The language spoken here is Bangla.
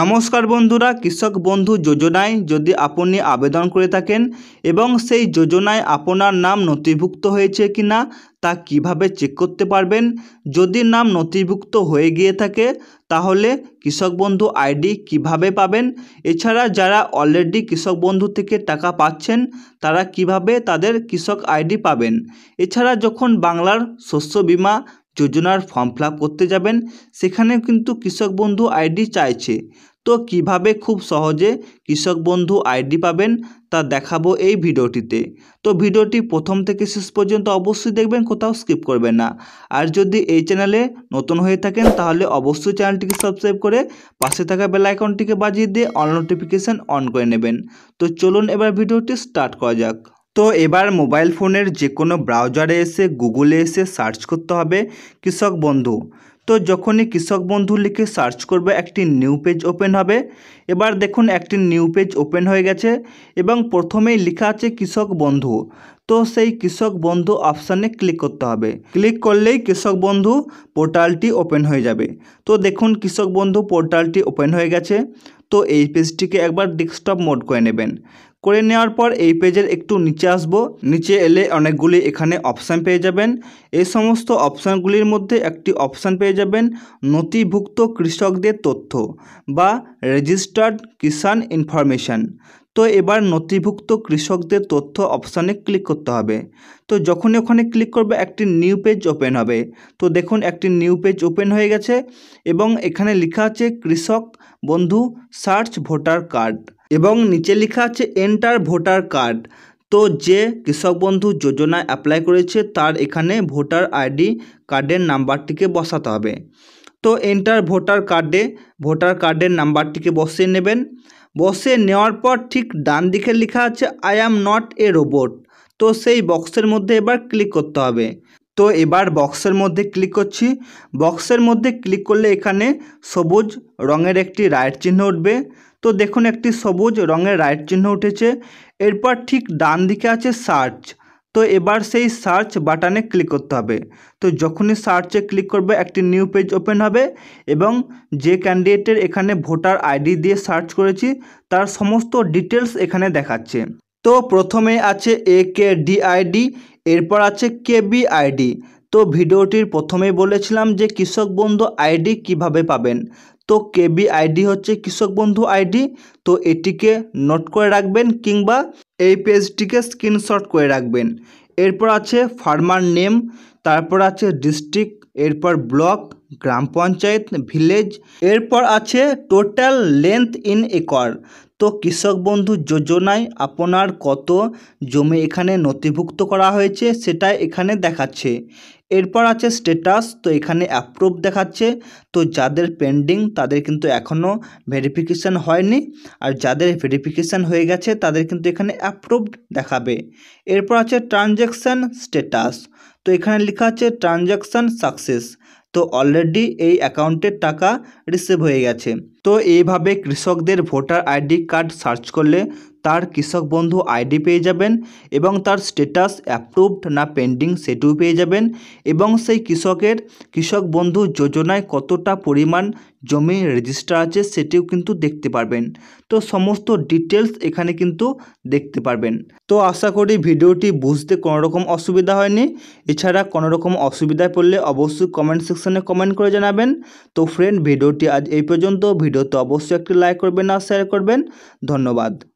নমস্কার বন্ধুরা কৃষক বন্ধু যোজনায় যদি আপনি আবেদন করে থাকেন এবং সেই যোজনায় আপনার নাম নথিভুক্ত হয়েছে কি না তা কিভাবে চেক করতে পারবেন যদি নাম নথিভুক্ত হয়ে গিয়ে থাকে তাহলে কৃষক বন্ধু আইডি কিভাবে পাবেন এছাড়া যারা অলরেডি কৃষক বন্ধু থেকে টাকা পাচ্ছেন তারা কিভাবে তাদের কৃষক আইডি পাবেন এছাড়া যখন বাংলার শস্য বিমা যোজনার ফর্ম ফিল করতে যাবেন সেখানেও কিন্তু কৃষক বন্ধু আইডি চাইছে তো কিভাবে খুব সহজে কৃষক বন্ধু আইডি পাবেন তা দেখাবো এই ভিডিওটিতে তো ভিডিওটি প্রথম থেকে শেষ পর্যন্ত অবশ্যই দেখবেন কোথাও স্কিপ করবেন না আর যদি এই চ্যানেলে নতুন হয়ে থাকেন তাহলে অবশ্যই চ্যানেলটিকে সাবস্ক্রাইব করে পাশে থাকা বেল আইকনটিকে বাজিয়ে দিয়ে অল নোটিফিকেশান অন করে নেবেন তো চলুন এবার ভিডিওটি স্টার্ট করা যাক তো এবার মোবাইল ফোনের যে কোনো ব্রাউজারে এসে গুগলে এসে সার্চ করতে হবে কৃষক বন্ধু তো যখনই কৃষক বন্ধু লিখে সার্চ করবে একটি নিউ পেজ ওপেন হবে এবার দেখুন একটি নিউ পেজ ওপেন হয়ে গেছে এবং প্রথমেই লেখা আছে কৃষক বন্ধু তো সেই কৃষক বন্ধু অপশানে ক্লিক করতে হবে ক্লিক করলেই কৃষক বন্ধু পোর্টালটি ওপেন হয়ে যাবে তো দেখুন কৃষক বন্ধু পোর্টালটি ওপেন হয়ে গেছে তো এই পেজটিকে একবার ডেস্কটপ মোড করে নেবেন করে নেওয়ার পর এই পেজের একটু নিচে আসবো নিচে এলে অনেকগুলি এখানে অপশান পেয়ে যাবেন এই সমস্ত অপশানগুলির মধ্যে একটি অপশান পেয়ে যাবেন নথিভুক্ত কৃষকদের তথ্য বা রেজিস্টার্ড কিষাণ ইনফরমেশান তো এবার নথিভুক্ত কৃষকদের তথ্য অপশানে ক্লিক করতে হবে তো যখনই ওখানে ক্লিক করবে একটি নিউ পেজ ওপেন হবে তো দেখুন একটি নিউ পেজ ওপেন হয়ে গেছে এবং এখানে লেখা আছে কৃষক বন্ধু সার্চ ভোটার কার্ড এবং নিচে লেখা আছে এন্টার ভোটার কার্ড তো যে কৃষক বন্ধু যোজনায় অ্যাপ্লাই করেছে তার এখানে ভোটার আইডি কার্ডের নাম্বারটিকে বসাতে হবে তো এন্টার ভোটার কার্ডে ভোটার কার্ডের নাম্বারটিকে বসিয়ে নেবেন বসে নেওয়ার পর ঠিক ডান দিকে লেখা আছে I am not a robot তো সেই বক্সের মধ্যে এবার ক্লিক করতে হবে তো এবার বক্সের মধ্যে ক্লিক করছি বক্সের মধ্যে ক্লিক করলে এখানে সবুজ রঙের একটি রাইট চিহ্ন উঠবে তো দেখুন একটি সবুজ রঙের রাইট চিহ্ন উঠেছে এরপর ঠিক ডান দিকে আছে সার্চ তো এবার সেই সার্চ বাটনে ক্লিক করতে হবে তো যখনই সার্চে ক্লিক করবে একটি নিউ পেজ ওপেন হবে এবং যে ক্যান্ডিডেটের এখানে ভোটার আইডি দিয়ে সার্চ করেছি তার সমস্ত ডিটেলস এখানে দেখাচ্ছে তো প্রথমে আছে এ কে ডিআইডি এরপর আছে কে আইডি তো ভিডিওটির প্রথমেই বলেছিলাম যে কৃষক বন্ধু আইডি কিভাবে পাবেন তো কেবি আইডি হচ্ছে কৃষক বন্ধু আইডি তো এটিকে নোট করে রাখবেন কিংবা এই পেজটিকে স্ক্রিনশট করে রাখবেন এরপর আছে ফার্মার নেম তারপর আছে ডিস্ট্রিক্ট এরপর ব্লক গ্রাম পঞ্চায়েত ভিলেজ এরপর আছে টোটাল লেন্থ ইন একর তো কৃষক বন্ধু যোজনায় আপনার কত জমি এখানে নথিভুক্ত করা হয়েছে সেটা এখানে দেখাচ্ছে এরপর আছে স্টেটাস তো এখানে অ্যাপ্রুভ দেখাচ্ছে তো যাদের পেন্ডিং তাদের কিন্তু এখনও ভেরিফিকেশান হয়নি আর যাদের ভেরিফিকেশান হয়ে গেছে তাদের কিন্তু এখানে অ্যাপ্রুভ দেখাবে এরপর আছে ট্রানজ্যাকশান স্ট্যাটাস তো এখানে লেখা আছে ট্রানজাকশান সাকসেস তো অলরেডি এই অ্যাকাউন্টের টাকা রিসিভ হয়ে গেছে তো এইভাবে কৃষকদের ভোটার আইডি কার্ড সার্চ করলে তার কৃষক বন্ধু আইডি পেয়ে যাবেন এবং তার স্টেটাস অ্যাপ্রুভড না পেন্ডিং সেটিও পেয়ে যাবেন এবং সেই কৃষকের কৃষক বন্ধু যোজনায় কতটা পরিমাণ জমি রেজিস্টার আছে সেটিও কিন্তু দেখতে পারবেন তো সমস্ত ডিটেলস এখানে কিন্তু দেখতে পারবেন তো আশা করি ভিডিওটি বুঝতে কোনো রকম অসুবিধা হয়নি এছাড়া কোনো রকম অসুবিধায় পড়লে অবশ্যই কমেন্ট সেকশনে কমেন্ট করে জানাবেন তো ফ্রেন্ড ভিডিওটি আজ এই পর্যন্ত ভিডিওতে অবশ্যই একটি লাইক করবেন আর শেয়ার করবেন ধন্যবাদ